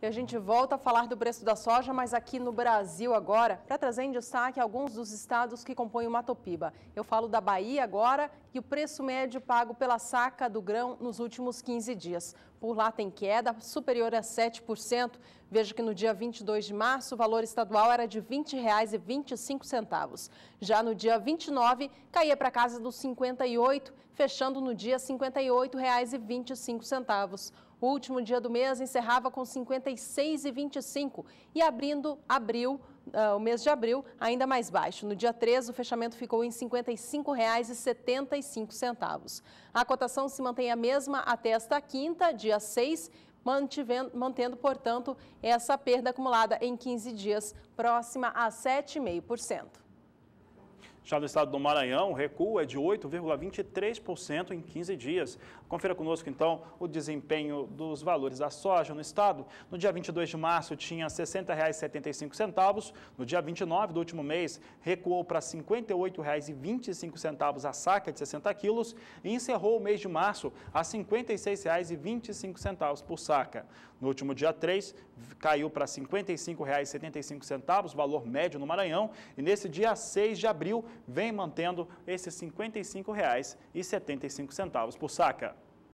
E a gente volta a falar do preço da soja, mas aqui no Brasil agora, para trazer em destaque alguns dos estados que compõem o Matopiba. Eu falo da Bahia agora e o preço médio pago pela saca do grão nos últimos 15 dias. Por lá tem queda superior a 7%. Veja que no dia 22 de março o valor estadual era de R$ 20,25. Já no dia 29 caía para casa dos 58, fechando no dia R$ 58,25. O último dia do mês encerrava com 56,25 e abrindo abril uh, o mês de abril ainda mais baixo. No dia 13, o fechamento ficou em R$ 55,75. A cotação se mantém a mesma até esta quinta, dia 6, mantendo, portanto, essa perda acumulada em 15 dias, próxima a 7,5%. Já no estado do Maranhão, o recuo é de 8,23% em 15 dias. Confira conosco, então, o desempenho dos valores da soja no estado. No dia 22 de março, tinha R$ 60,75. No dia 29 do último mês, recuou para R$ 58,25 a saca de 60 quilos e encerrou o mês de março a R$ 56,25 por saca. No último dia 3, caiu para R$ 55,75, valor médio no Maranhão, e nesse dia 6 de abril vem mantendo esses R$ 55,75 por saca.